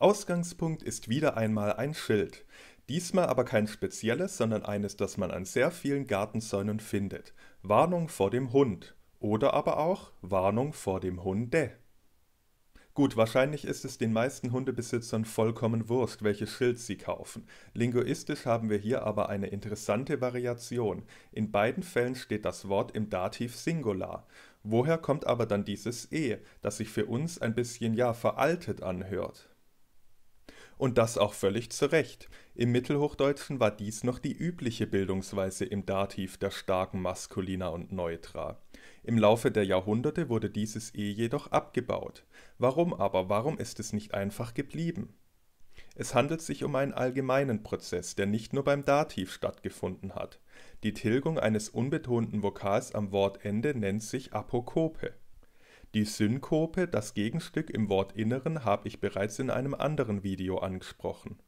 Ausgangspunkt ist wieder einmal ein Schild. Diesmal aber kein spezielles, sondern eines, das man an sehr vielen Gartenzäunen findet. Warnung vor dem Hund. Oder aber auch Warnung vor dem Hunde. Gut, wahrscheinlich ist es den meisten Hundebesitzern vollkommen wurscht, welches Schild sie kaufen. Linguistisch haben wir hier aber eine interessante Variation. In beiden Fällen steht das Wort im Dativ Singular. Woher kommt aber dann dieses E, das sich für uns ein bisschen ja veraltet anhört? und das auch völlig zu Recht. Im Mittelhochdeutschen war dies noch die übliche Bildungsweise im Dativ der starken Maskulina und Neutra. Im Laufe der Jahrhunderte wurde dieses E jedoch abgebaut. Warum aber? Warum ist es nicht einfach geblieben? Es handelt sich um einen allgemeinen Prozess, der nicht nur beim Dativ stattgefunden hat. Die Tilgung eines unbetonten Vokals am Wortende nennt sich Apokope. Die Synkope, das Gegenstück im Wortinneren, habe ich bereits in einem anderen Video angesprochen.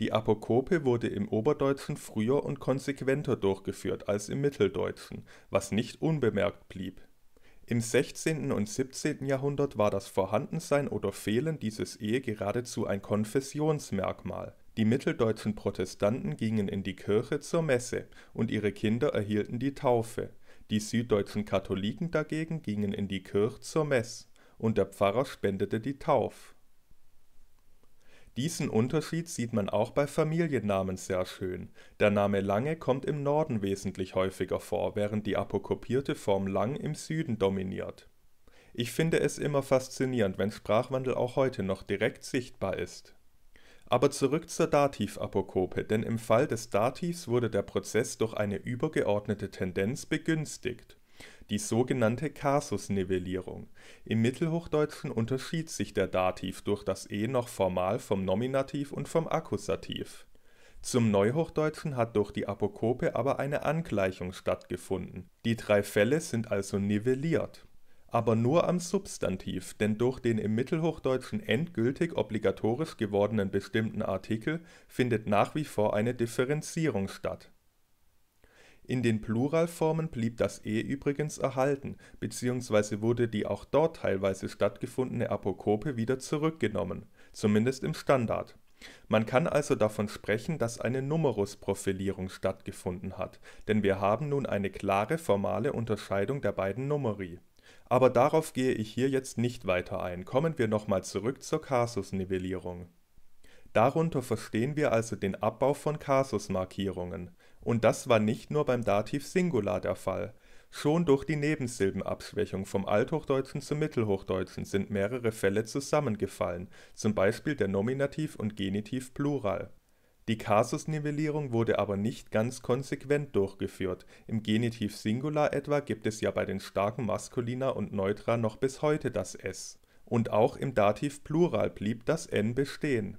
Die Apokope wurde im Oberdeutschen früher und konsequenter durchgeführt als im Mitteldeutschen, was nicht unbemerkt blieb. Im 16. und 17. Jahrhundert war das Vorhandensein oder Fehlen dieses Ehe geradezu ein Konfessionsmerkmal. Die mitteldeutschen Protestanten gingen in die Kirche zur Messe und ihre Kinder erhielten die Taufe die süddeutschen Katholiken dagegen gingen in die Kirche zur Mess und der Pfarrer spendete die Tauf. Diesen Unterschied sieht man auch bei Familiennamen sehr schön. Der Name Lange kommt im Norden wesentlich häufiger vor, während die apokopierte Form Lang im Süden dominiert. Ich finde es immer faszinierend, wenn Sprachwandel auch heute noch direkt sichtbar ist. Aber zurück zur Dativapokope, denn im Fall des Dativs wurde der Prozess durch eine übergeordnete Tendenz begünstigt, die sogenannte Kasusnivellierung. Im Mittelhochdeutschen unterschied sich der Dativ durch das e noch formal vom Nominativ und vom Akkusativ. Zum Neuhochdeutschen hat durch die Apokope aber eine Angleichung stattgefunden. Die drei Fälle sind also nivelliert aber nur am Substantiv, denn durch den im Mittelhochdeutschen endgültig obligatorisch gewordenen bestimmten Artikel findet nach wie vor eine Differenzierung statt. In den Pluralformen blieb das e übrigens erhalten, beziehungsweise wurde die auch dort teilweise stattgefundene Apokope wieder zurückgenommen, zumindest im Standard. Man kann also davon sprechen, dass eine Numerusprofilierung stattgefunden hat, denn wir haben nun eine klare formale Unterscheidung der beiden Numeri aber darauf gehe ich hier jetzt nicht weiter ein. Kommen wir nochmal zurück zur Kasusnivellierung. Darunter verstehen wir also den Abbau von Kasusmarkierungen. Und das war nicht nur beim Dativ Singular der Fall. Schon durch die Nebensilbenabschwächung vom Althochdeutschen zum Mittelhochdeutschen sind mehrere Fälle zusammengefallen, zum Beispiel der Nominativ und Genitiv Plural die Kasusnivellierung wurde aber nicht ganz konsequent durchgeführt, im Genitiv Singular etwa gibt es ja bei den starken Maskulina und Neutra noch bis heute das s. Und auch im Dativ Plural blieb das n bestehen.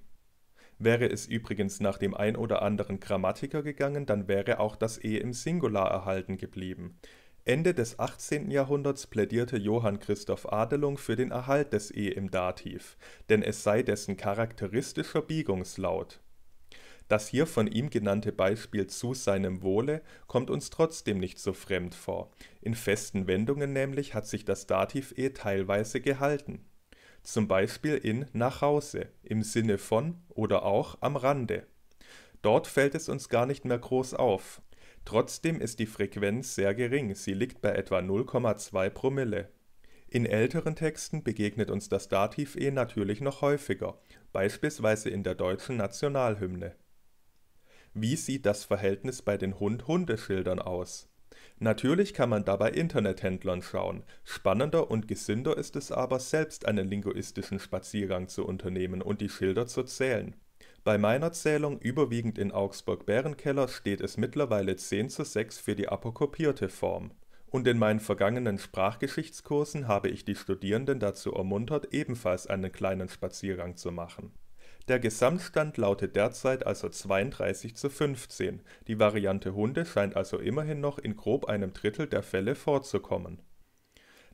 Wäre es übrigens nach dem ein oder anderen Grammatiker gegangen, dann wäre auch das e im Singular erhalten geblieben. Ende des 18. Jahrhunderts plädierte Johann Christoph Adelung für den Erhalt des e im Dativ, denn es sei dessen charakteristischer Biegungslaut das hier von ihm genannte Beispiel zu seinem Wohle kommt uns trotzdem nicht so fremd vor, in festen Wendungen nämlich hat sich das Dativ -e teilweise gehalten. Zum Beispiel in nach Hause, im Sinne von oder auch am Rande. Dort fällt es uns gar nicht mehr groß auf. Trotzdem ist die Frequenz sehr gering, sie liegt bei etwa 0,2 Promille. In älteren Texten begegnet uns das Dativ -e natürlich noch häufiger, beispielsweise in der deutschen Nationalhymne wie sieht das Verhältnis bei den Hund-Hundeschildern aus? Natürlich kann man dabei Internethändlern schauen, spannender und gesünder ist es aber, selbst einen linguistischen Spaziergang zu unternehmen und die Schilder zu zählen. Bei meiner Zählung überwiegend in Augsburg-Bärenkeller steht es mittlerweile 10 zu 6 für die apokopierte Form. Und in meinen vergangenen Sprachgeschichtskursen habe ich die Studierenden dazu ermuntert, ebenfalls einen kleinen Spaziergang zu machen der Gesamtstand lautet derzeit also 32 zu 15, die Variante Hunde scheint also immerhin noch in grob einem Drittel der Fälle vorzukommen.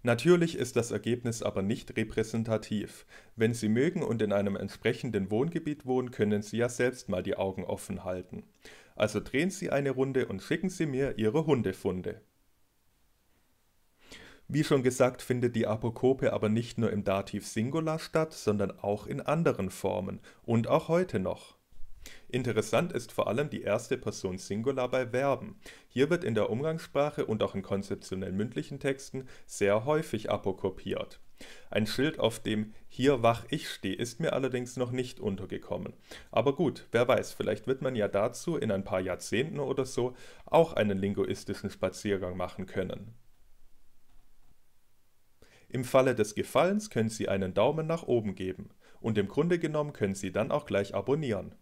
Natürlich ist das Ergebnis aber nicht repräsentativ. Wenn Sie mögen und in einem entsprechenden Wohngebiet wohnen, können Sie ja selbst mal die Augen offen halten. Also drehen Sie eine Runde und schicken Sie mir Ihre Hundefunde. Wie schon gesagt, findet die Apokope aber nicht nur im Dativ Singular statt, sondern auch in anderen Formen und auch heute noch. Interessant ist vor allem die erste Person Singular bei Verben. Hier wird in der Umgangssprache und auch in konzeptionellen mündlichen Texten sehr häufig apokopiert. Ein Schild, auf dem hier wach ich stehe, ist mir allerdings noch nicht untergekommen. Aber gut, wer weiß, vielleicht wird man ja dazu in ein paar Jahrzehnten oder so auch einen linguistischen Spaziergang machen können. Im Falle des Gefallens können Sie einen Daumen nach oben geben und im Grunde genommen können Sie dann auch gleich abonnieren